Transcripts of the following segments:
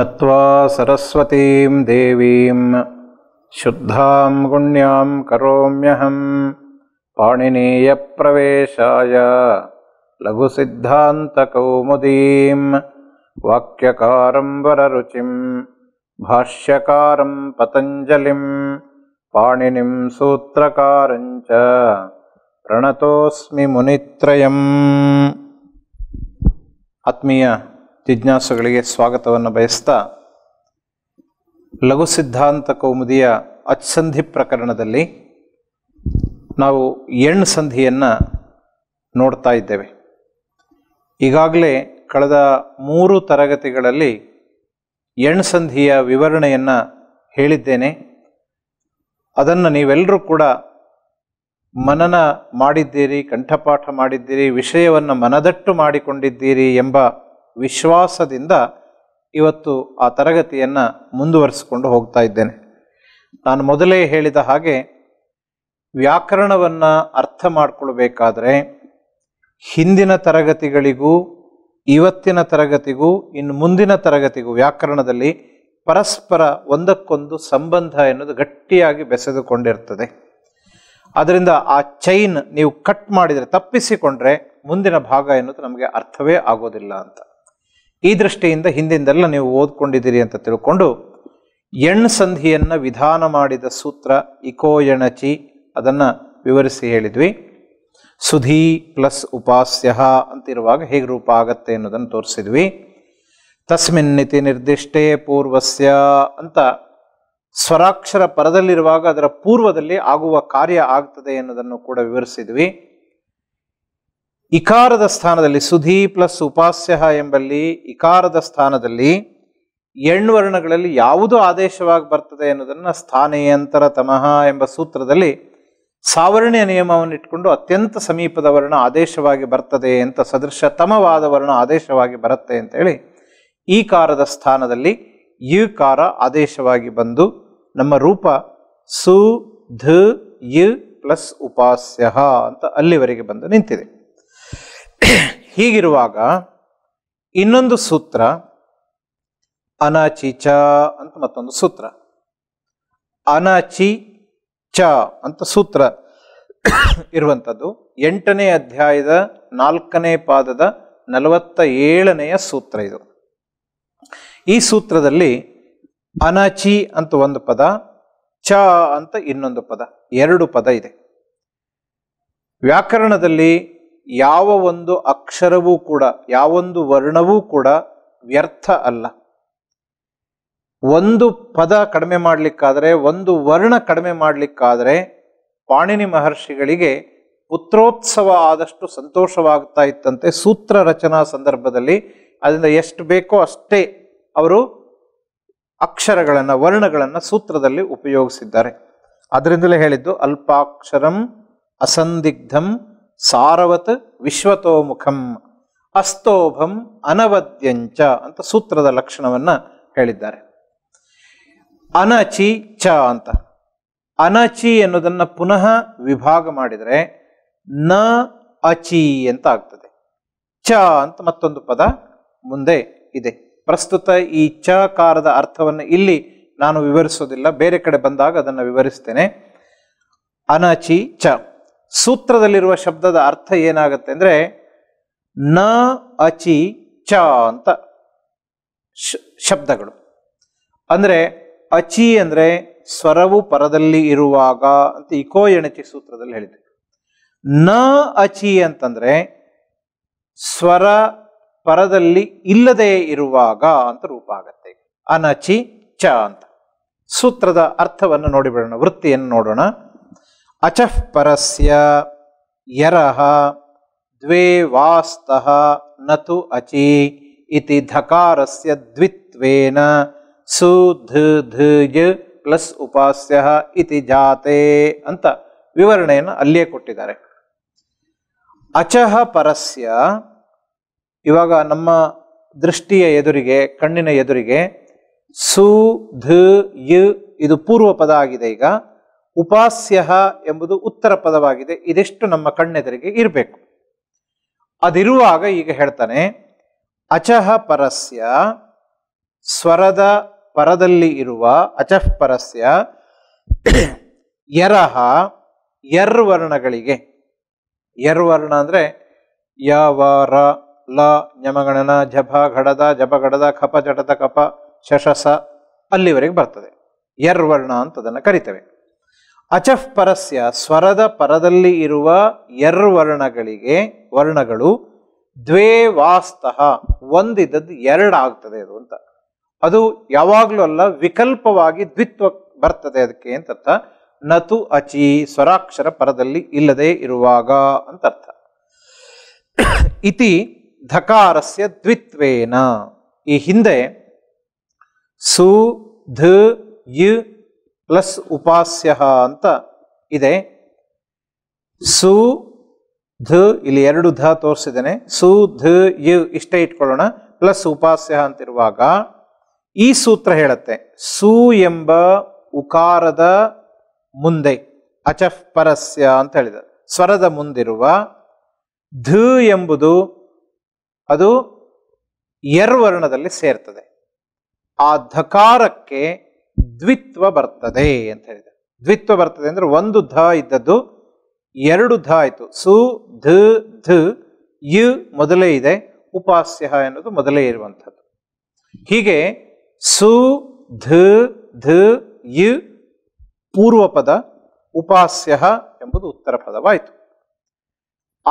नत्वा सरस्वतीं देवीं शुद्धां गुण्यां करोम्यहं पाणिनीयप्रवेशाय लघुसिद्धान्तकौमुदीं वाक्यकारं वररुचिं भाष्यकारं पतञ्जलिं पाणिनिं सूत्रकारञ्च च प्रणतोऽस्मि मुनित्रयम् ಜಿಜ್ಞಾಸುಗಳಿಗೆ ಸ್ವಾಗತವನ್ನು ಬಯಸ್ತಾ ಲಘು ಸಿದ್ಧಾಂತ ಕೌಮುದಿಯ ಅಚ್ಸಂಧಿ ಪ್ರಕರಣದಲ್ಲಿ ನಾವು ಎಣ್ಣು ಸಂಧಿಯನ್ನು ನೋಡ್ತಾ ಇದ್ದೇವೆ ಈಗಾಗಲೇ ಕಳೆದ ಮೂರು ತರಗತಿಗಳಲ್ಲಿ ಎಣ್ಣು ಸಂಧಿಯ ವಿವರಣೆಯನ್ನು ಹೇಳಿದ್ದೇನೆ ಅದನ್ನು ನೀವೆಲ್ಲರೂ ಕೂಡ ಮನನ ಮಾಡಿದ್ದೀರಿ ಕಂಠಪಾಠ ಮಾಡಿದ್ದೀರಿ ವಿಷಯವನ್ನು ಮನದಟ್ಟು ಮಾಡಿಕೊಂಡಿದ್ದೀರಿ ಎಂಬ ವಿಶ್ವಾಸದಿಂದ ಇವತ್ತು ಆ ತರಗತಿಯನ್ನು ಮುಂದುವರಿಸಿಕೊಂಡು ಹೋಗ್ತಾ ಇದ್ದೇನೆ ನಾನು ಮೊದಲೇ ಹೇಳಿದ ಹಾಗೆ ವ್ಯಾಕರಣವನ್ನು ಅರ್ಥ ಮಾಡಿಕೊಳ್ಬೇಕಾದ್ರೆ ಹಿಂದಿನ ತರಗತಿಗಳಿಗೂ ಇವತ್ತಿನ ತರಗತಿಗೂ ಇನ್ನು ಮುಂದಿನ ತರಗತಿಗೂ ವ್ಯಾಕರಣದಲ್ಲಿ ಪರಸ್ಪರ ಒಂದಕ್ಕೊಂದು ಸಂಬಂಧ ಎನ್ನುವುದು ಗಟ್ಟಿಯಾಗಿ ಬೆಸೆದುಕೊಂಡಿರ್ತದೆ ಅದರಿಂದ ಆ ಚೈನ್ ನೀವು ಕಟ್ ಮಾಡಿದರೆ ತಪ್ಪಿಸಿಕೊಂಡ್ರೆ ಮುಂದಿನ ಭಾಗ ಎನ್ನುವುದು ನಮಗೆ ಅರ್ಥವೇ ಆಗೋದಿಲ್ಲ ಅಂತ ಈ ದೃಷ್ಟಿಯಿಂದ ಹಿಂದಿಂದೆಲ್ಲ ನೀವು ಓದ್ಕೊಂಡಿದ್ದೀರಿ ಅಂತ ತಿಳ್ಕೊಂಡು ಎಣ್ ಸಂಧಿಯನ್ನು ವಿಧಾನ ಮಾಡಿದ ಸೂತ್ರ ಇಕೋ ಎಣಚಿ ಅದನ್ನು ವಿವರಿಸಿ ಹೇಳಿದ್ವಿ ಸುಧಿ ಪ್ಲಸ್ ಉಪಾಸ್ಯ ಅಂತಿರುವಾಗ ಹೇಗೆ ರೂಪ ಆಗತ್ತೆ ಅನ್ನೋದನ್ನು ತೋರಿಸಿದ್ವಿ ತಸ್ಮಿನ್ ನಿತಿ ನಿರ್ದಿಷ್ಟೇ ಪೂರ್ವಸ್ಯ ಅಂತ ಸ್ವರಾಕ್ಷರ ಪರದಲ್ಲಿರುವಾಗ ಅದರ ಪೂರ್ವದಲ್ಲಿ ಆಗುವ ಕಾರ್ಯ ಆಗ್ತದೆ ಅನ್ನೋದನ್ನು ಕೂಡ ವಿವರಿಸಿದ್ವಿ ಇಕಾರದ ಸ್ಥಾನದಲ್ಲಿ ಸುಧಿ ಪ್ಲಸ್ ಉಪಾಸ್ಯ ಎಂಬಲ್ಲಿ ಇಕಾರದ ಸ್ಥಾನದಲ್ಲಿ ಎಣ್ವರ್ಣಗಳಲ್ಲಿ ವರ್ಣಗಳಲ್ಲಿ ಯಾವುದು ಆದೇಶವಾಗಿ ಬರ್ತದೆ ಎನ್ನುವುದನ್ನು ಸ್ಥಾನೇಯಂತರ ತಮಃ ಎಂಬ ಸೂತ್ರದಲ್ಲಿ ಸಾವರ್ಣ್ಯ ನಿಯಮವನ್ನು ಇಟ್ಕೊಂಡು ಅತ್ಯಂತ ಸಮೀಪದ ವರ್ಣ ಆದೇಶವಾಗಿ ಬರ್ತದೆ ಅಂತ ತಮವಾದ ವರ್ಣ ಆದೇಶವಾಗಿ ಬರುತ್ತೆ ಅಂತೇಳಿ ಈ ಕಾರದ ಸ್ಥಾನದಲ್ಲಿ ಯು ಕಾರ ಆದೇಶವಾಗಿ ಬಂದು ನಮ್ಮ ರೂಪ ಸು ಧ ಪ್ಲಸ್ ಉಪಾಸ್ಯ ಅಂತ ಅಲ್ಲಿವರೆಗೆ ಬಂದು ನಿಂತಿದೆ ಹೀಗಿರುವಾಗ ಇನ್ನೊಂದು ಸೂತ್ರ ಅನಾಚಿ ಚ ಅಂತ ಮತ್ತೊಂದು ಸೂತ್ರ ಅನಾಚಿ ಚ ಅಂತ ಸೂತ್ರ ಇರುವಂಥದ್ದು ಎಂಟನೇ ಅಧ್ಯಾಯದ ನಾಲ್ಕನೇ ಪಾದದ ನಲವತ್ತ ಏಳನೆಯ ಸೂತ್ರ ಇದು ಈ ಸೂತ್ರದಲ್ಲಿ ಅನಾಚಿ ಅಂತ ಒಂದು ಪದ ಚ ಅಂತ ಇನ್ನೊಂದು ಪದ ಎರಡು ಪದ ಇದೆ ವ್ಯಾಕರಣದಲ್ಲಿ ಯಾವ ಒಂದು ಅಕ್ಷರವೂ ಕೂಡ ಯಾವೊಂದು ವರ್ಣವೂ ಕೂಡ ವ್ಯರ್ಥ ಅಲ್ಲ ಒಂದು ಪದ ಕಡಿಮೆ ಮಾಡಲಿಕ್ಕಾದರೆ ಒಂದು ವರ್ಣ ಕಡಿಮೆ ಮಾಡಲಿಕ್ಕಾದರೆ ಪಾಣಿನಿ ಮಹರ್ಷಿಗಳಿಗೆ ಪುತ್ರೋತ್ಸವ ಆದಷ್ಟು ಸಂತೋಷವಾಗ್ತಾ ಇತ್ತಂತೆ ಸೂತ್ರ ರಚನಾ ಸಂದರ್ಭದಲ್ಲಿ ಅದರಿಂದ ಎಷ್ಟು ಬೇಕೋ ಅಷ್ಟೇ ಅವರು ಅಕ್ಷರಗಳನ್ನು ವರ್ಣಗಳನ್ನು ಸೂತ್ರದಲ್ಲಿ ಉಪಯೋಗಿಸಿದ್ದಾರೆ ಅದರಿಂದಲೇ ಹೇಳಿದ್ದು ಅಲ್ಪಾಕ್ಷರಂ ಅಸಂದಿಗ್ಧಂ ಸಾರವತ್ ವಿಶ್ವತೋಮುಖಂ ಅಸ್ತೋಭಂ ಅನವದ್ಯಂಚ ಅಂತ ಸೂತ್ರದ ಲಕ್ಷಣವನ್ನು ಹೇಳಿದ್ದಾರೆ ಅನಚಿ ಚ ಅಂತ ಅನಚಿ ಅನ್ನೋದನ್ನು ಪುನಃ ವಿಭಾಗ ಮಾಡಿದರೆ ನ ಅಚಿ ಅಂತ ಆಗ್ತದೆ ಚ ಅಂತ ಮತ್ತೊಂದು ಪದ ಮುಂದೆ ಇದೆ ಪ್ರಸ್ತುತ ಈ ಚ ಕಾರದ ಅರ್ಥವನ್ನು ಇಲ್ಲಿ ನಾನು ವಿವರಿಸೋದಿಲ್ಲ ಬೇರೆ ಕಡೆ ಬಂದಾಗ ಅದನ್ನು ವಿವರಿಸ್ತೇನೆ ಅನಚಿ ಚ ಸೂತ್ರದಲ್ಲಿರುವ ಶಬ್ದದ ಅರ್ಥ ಏನಾಗುತ್ತೆ ಅಂದರೆ ನ ಅಚಿ ಚ ಅಂತ ಶಬ್ದಗಳು ಅಂದರೆ ಅಚಿ ಅಂದರೆ ಸ್ವರವು ಪರದಲ್ಲಿ ಇರುವಾಗ ಅಂತ ಇಕೋ ಎಣಚಿ ಸೂತ್ರದಲ್ಲಿ ಹೇಳಿದೆ ನ ಅಚಿ ಅಂತಂದರೆ ಸ್ವರ ಪರದಲ್ಲಿ ಇಲ್ಲದೆ ಇರುವಾಗ ಅಂತ ರೂಪ ಆಗತ್ತೆ ಅನಚಿ ಚ ಅಂತ ಸೂತ್ರದ ಅರ್ಥವನ್ನು ನೋಡಿಬಿಡೋಣ ವೃತ್ತಿಯನ್ನು ನೋಡೋಣ ಅಚಃ ಪರಸ್ಯ ಯರಹ ದ್ವೇ ವಾಸ್ತಃ ನತು ಅಚಿ ಇತಿ ಧಕಾರಸ್ಯ ದ್ವಿತ್ವೇನ ಸು ಧ ಪ್ಲಸ್ ಉಪಾಸ್ಯ ಇತಿ ಜಾತೆ ಅಂತ ವಿವರಣೆಯನ್ನು ಅಲ್ಲಿಯೇ ಕೊಟ್ಟಿದ್ದಾರೆ ಅಚಃ ಪರಸ್ಯ ಇವಾಗ ನಮ್ಮ ದೃಷ್ಟಿಯ ಎದುರಿಗೆ ಕಣ್ಣಿನ ಎದುರಿಗೆ ಸು ಧ ಯ ಇದು ಪೂರ್ವ ಪದ ಆಗಿದೆ ಈಗ ಉಪಾಸ್ಯ ಎಂಬುದು ಉತ್ತರ ಪದವಾಗಿದೆ ಇದೆಷ್ಟು ನಮ್ಮ ಕಣ್ಣೆದರಿಗೆ ಇರಬೇಕು ಅದಿರುವಾಗ ಈಗ ಹೇಳ್ತಾನೆ ಅಚಹ ಪರಸ್ಯ ಸ್ವರದ ಪರದಲ್ಲಿ ಇರುವ ಅಚಃ ಪರಸ್ಯ ಯರಹ ಯರ್ವರ್ಣಗಳಿಗೆ ಯರ್ವರ್ಣ ಅಂದರೆ ವ ರ ಲ ಯಮಗಣನ ಜಭ ಘಡದ ಝಭ ಘಡದ ಖಪ ಜಟದ ಕಪ ಶಶಸ ಅಲ್ಲಿವರೆಗೆ ಬರ್ತದೆ ಯರ್ವರ್ಣ ಅಂತದನ್ನು ಕರಿತೇವೆ ಅಚಃ ಪರಸ್ಯ ಸ್ವರದ ಪರದಲ್ಲಿ ಇರುವ ಎರ್ ವರ್ಣಗಳಿಗೆ ವರ್ಣಗಳು ದ್ವೇ ವಾಸ್ತಃ ಒಂದಿದ್ದದ್ದು ಆಗ್ತದೆ ಅದು ಅಂತ ಅದು ಯಾವಾಗಲೂ ಅಲ್ಲ ವಿಕಲ್ಪವಾಗಿ ದ್ವಿತ್ವ ಬರ್ತದೆ ಅದಕ್ಕೆ ಅಂತ ಅರ್ಥ ನತು ಅಚಿ ಸ್ವರಾಕ್ಷರ ಪರದಲ್ಲಿ ಇಲ್ಲದೆ ಇರುವಾಗ ಅಂತ ಅರ್ಥ ಇತಿ ಧಕಾರಸ್ಯ ದ್ವಿತ್ವೇನ ಈ ಹಿಂದೆ ಸು ಧ ಯ ಪ್ಲಸ್ ಉಪಾಸ್ಯ ಅಂತ ಇದೆ ಸು ಧ ಇಲ್ಲಿ ಎರಡು ಧ ತೋರಿಸಿದ್ದೇನೆ ಸು ಧ ಯು ಇಷ್ಟೇ ಇಟ್ಕೊಳ್ಳೋಣ ಪ್ಲಸ್ ಉಪಾಸ್ಯ ಅಂತಿರುವಾಗ ಈ ಸೂತ್ರ ಹೇಳುತ್ತೆ ಸು ಎಂಬ ಉಕಾರದ ಮುಂದೆ ಅಚಫ್ ಪರಸ್ಯ ಅಂತ ಹೇಳಿದ ಸ್ವರದ ಮುಂದಿರುವ ಧ ಎಂಬುದು ಅದು ಯರ್ ವರ್ಣದಲ್ಲಿ ಸೇರ್ತದೆ ಆ ಧಕಾರಕ್ಕೆ ದ್ವಿತ್ವ ಬರ್ತದೆ ಅಂತ ಹೇಳಿದೆ ದ್ವಿತ್ವ ಬರ್ತದೆ ಅಂದರೆ ಒಂದು ಧ ಇದ್ದದ್ದು ಎರಡು ಧ ಆಯಿತು ಸು ಧ ಧ ಯು ಮೊದಲೇ ಇದೆ ಉಪಾಸ್ಯ ಎನ್ನುವುದು ಮೊದಲೇ ಇರುವಂಥದ್ದು ಹೀಗೆ ಸು ಧ ಧ ಯು ಪೂರ್ವ ಪದ ಉಪಾಸ್ಯ ಎಂಬುದು ಉತ್ತರ ಪದವಾಯಿತು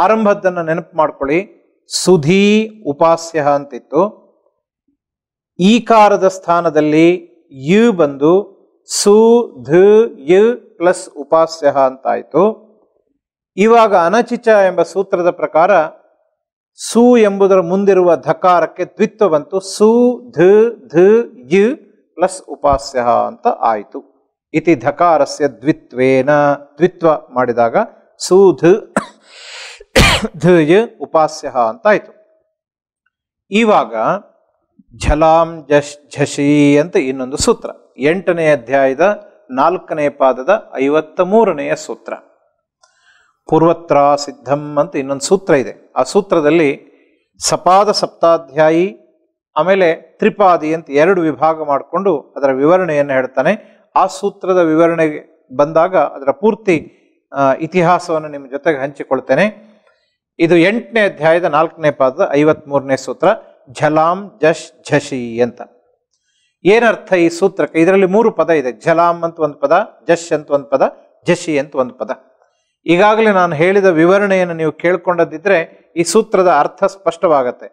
ಆರಂಭದ್ದನ್ನು ನೆನಪು ಮಾಡ್ಕೊಳ್ಳಿ ಸುಧೀ ಉಪಾಸ್ಯ ಅಂತಿತ್ತು ಈಕಾರದ ಸ್ಥಾನದಲ್ಲಿ ಯು ಬಂದು ಸು ಧ ಯ ಪ್ಲಸ್ ಉಪಾಸ್ಯ ಆಯಿತು ಇವಾಗ ಅನಚಿಚ ಎಂಬ ಸೂತ್ರದ ಪ್ರಕಾರ ಸು ಎಂಬುದರ ಮುಂದಿರುವ ಧಕಾರಕ್ಕೆ ದ್ವಿತ್ವ ಬಂತು ಸು ಧ ಧ ಯು ಪ್ಲಸ್ ಉಪಾಸ್ಯ ಅಂತ ಆಯಿತು ಇತಿ ಧಕಾರಸ್ಯ ದ್ವಿತ್ವೇನ ದ್ವಿತ್ವ ಮಾಡಿದಾಗ ಸು ಧ ಧ ಯ ಉಪಾಸ್ಯ ಅಂತ ಆಯಿತು ಇವಾಗ ಝಲಾಂ ಜಶ್ ಝಷಿ ಅಂತ ಇನ್ನೊಂದು ಸೂತ್ರ ಎಂಟನೇ ಅಧ್ಯಾಯದ ನಾಲ್ಕನೇ ಪಾದದ ಐವತ್ತ ಮೂರನೆಯ ಸೂತ್ರ ಪೂರ್ವತ್ರ ಸಿದ್ಧಂ ಅಂತ ಇನ್ನೊಂದು ಸೂತ್ರ ಇದೆ ಆ ಸೂತ್ರದಲ್ಲಿ ಸಪಾದ ಸಪ್ತಾಧ್ಯಾಯಿ ಆಮೇಲೆ ತ್ರಿಪಾದಿ ಅಂತ ಎರಡು ವಿಭಾಗ ಮಾಡಿಕೊಂಡು ಅದರ ವಿವರಣೆಯನ್ನು ಹೇಳ್ತಾನೆ ಆ ಸೂತ್ರದ ವಿವರಣೆಗೆ ಬಂದಾಗ ಅದರ ಪೂರ್ತಿ ಇತಿಹಾಸವನ್ನು ನಿಮ್ಮ ಜೊತೆಗೆ ಹಂಚಿಕೊಳ್ತೇನೆ ಇದು ಎಂಟನೇ ಅಧ್ಯಾಯದ ನಾಲ್ಕನೇ ಪಾದದ ಐವತ್ತ್ಮೂರನೇ ಸೂತ್ರ ಝಲಾಂ ಝಶ್ ಝಶಿ ಅಂತ ಏನರ್ಥ ಈ ಸೂತ್ರಕ್ಕೆ ಇದರಲ್ಲಿ ಮೂರು ಪದ ಇದೆ ಝಲಾಂ ಅಂತ ಒಂದು ಪದ ಝಶ್ ಅಂತ ಒಂದು ಪದ ಝಶಿ ಅಂತ ಒಂದು ಪದ ಈಗಾಗಲೇ ನಾನು ಹೇಳಿದ ವಿವರಣೆಯನ್ನು ನೀವು ಕೇಳ್ಕೊಂಡದಿದ್ರೆ ಈ ಸೂತ್ರದ ಅರ್ಥ ಸ್ಪಷ್ಟವಾಗತ್ತೆ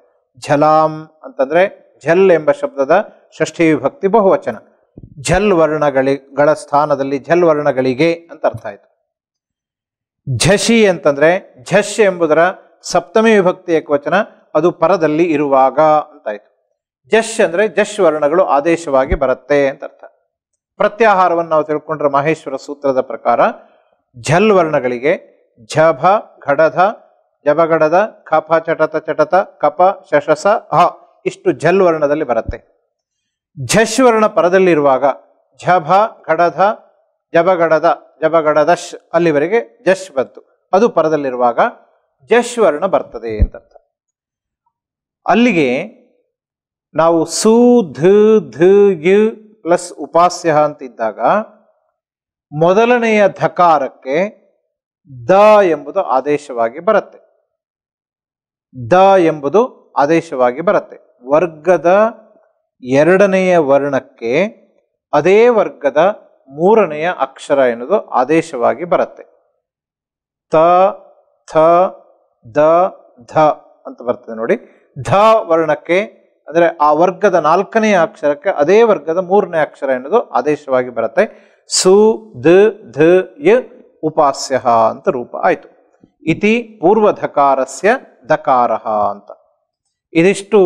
ಝಲಾಂ ಅಂತಂದ್ರೆ ಝಲ್ ಎಂಬ ಶಬ್ದದ ಷಷ್ಠಿ ವಿಭಕ್ತಿ ಬಹುವಚನ ಝಲ್ ವರ್ಣಗಳಿಗಳ ಸ್ಥಾನದಲ್ಲಿ ಝಲ್ ವರ್ಣಗಳಿಗೆ ಅಂತ ಅರ್ಥ ಆಯಿತು ಝಶಿ ಅಂತಂದ್ರೆ ಝಶ್ ಎಂಬುದರ ಸಪ್ತಮಿ ವಿಭಕ್ತಿ ಏಕವಚನ ಅದು ಪರದಲ್ಲಿ ಇರುವಾಗ ಅಂತಾಯ್ತು ಜಶ್ ಅಂದ್ರೆ ಜಶ್ ವರ್ಣಗಳು ಆದೇಶವಾಗಿ ಬರುತ್ತೆ ಅಂತ ಅರ್ಥ ಪ್ರತ್ಯಾಹಾರವನ್ನು ನಾವು ತಿಳ್ಕೊಂಡ್ರೆ ಮಹೇಶ್ವರ ಸೂತ್ರದ ಪ್ರಕಾರ ಝಲ್ ವರ್ಣಗಳಿಗೆ ಝಭ ಘಡಧ ಜಬಗಡದ ಖಪ ಚಟತ ಚಟತ ಕಪ ಶಶಸ ಹ ಇಷ್ಟು ಝಲ್ ವರ್ಣದಲ್ಲಿ ಬರುತ್ತೆ ಝಶ್ ವರ್ಣ ಪರದಲ್ಲಿರುವಾಗ ಝಭ ಘಡಧ ಜಬಗಡದ ಜಬಗಡದಶ್ ಅಲ್ಲಿವರೆಗೆ ಜಶ್ ಬಂತು ಅದು ಪರದಲ್ಲಿರುವಾಗ ಜಶ್ ವರ್ಣ ಬರ್ತದೆ ಅಂತರ್ಥ ಅಲ್ಲಿಗೆ ನಾವು ಸು ಧ ಯು ಪ್ಲಸ್ ಉಪಾಸ್ಯ ಅಂತಿದ್ದಾಗ ಮೊದಲನೆಯ ಧಕಾರಕ್ಕೆ ದ ಎಂಬುದು ಆದೇಶವಾಗಿ ಬರುತ್ತೆ ದ ಎಂಬುದು ಆದೇಶವಾಗಿ ಬರುತ್ತೆ ವರ್ಗದ ಎರಡನೆಯ ವರ್ಣಕ್ಕೆ ಅದೇ ವರ್ಗದ ಮೂರನೆಯ ಅಕ್ಷರ ಎನ್ನುವುದು ಆದೇಶವಾಗಿ ಬರುತ್ತೆ ತ ಥ ದ ಧ ಅಂತ ಬರ್ತದೆ ನೋಡಿ ಧ ವರ್ಣಕ್ಕೆ ಅಂದರೆ ಆ ವರ್ಗದ ನಾಲ್ಕನೇ ಅಕ್ಷರಕ್ಕೆ ಅದೇ ವರ್ಗದ ಮೂರನೇ ಅಕ್ಷರ ಎನ್ನುವುದು ಆದೇಶವಾಗಿ ಬರುತ್ತೆ ಸು ಧ ಧ ಯ ಉಪಾಸ್ಯ ಅಂತ ರೂಪ ಆಯಿತು ಇತಿ ಧಕಾರಸ್ಯ ಧಕಾರ ಅಂತ ಇದಿಷ್ಟು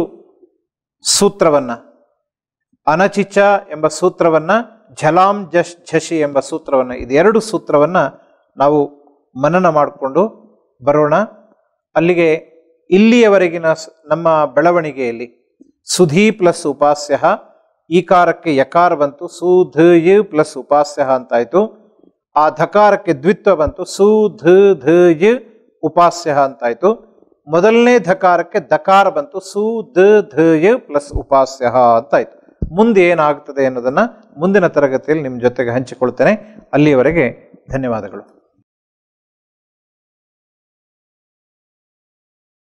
ಸೂತ್ರವನ್ನು ಅನಚಿಚ ಎಂಬ ಸೂತ್ರವನ್ನು ಝಲಾಂ ಜಶ್ ಝಶಿ ಎಂಬ ಸೂತ್ರವನ್ನು ಇದೆರಡು ಸೂತ್ರವನ್ನು ನಾವು ಮನನ ಮಾಡಿಕೊಂಡು ಬರೋಣ ಅಲ್ಲಿಗೆ ಇಲ್ಲಿಯವರೆಗಿನ ನಮ್ಮ ಬೆಳವಣಿಗೆಯಲ್ಲಿ ಸುಧೀ ಪ್ಲಸ್ ಉಪಾಸ್ಯ ಈ ಕಾರಕ್ಕೆ ಯಕಾರ ಬಂತು ಸುಧ ಯ ಪ್ಲಸ್ ಉಪಾಸ್ಯ ಅಂತಾಯಿತು ಆ ಧಕಾರಕ್ಕೆ ದ್ವಿತ್ವ ಬಂತು ಸುಧ ಧ ಯು ಉಪಾಸ್ಯ ಅಂತಾಯಿತು ಮೊದಲನೇ ಧಕಾರಕ್ಕೆ ಧಕಾರ ಬಂತು ಸು ಧ ಯ ಪ್ಲಸ್ ಉಪಾಸ್ಯ ಅಂತಾಯಿತು ಮುಂದೆ ಏನಾಗ್ತದೆ ಅನ್ನೋದನ್ನು ಮುಂದಿನ ತರಗತಿಯಲ್ಲಿ ನಿಮ್ಮ ಜೊತೆಗೆ ಹಂಚಿಕೊಳ್ತೇನೆ ಅಲ್ಲಿಯವರೆಗೆ ಧನ್ಯವಾದಗಳು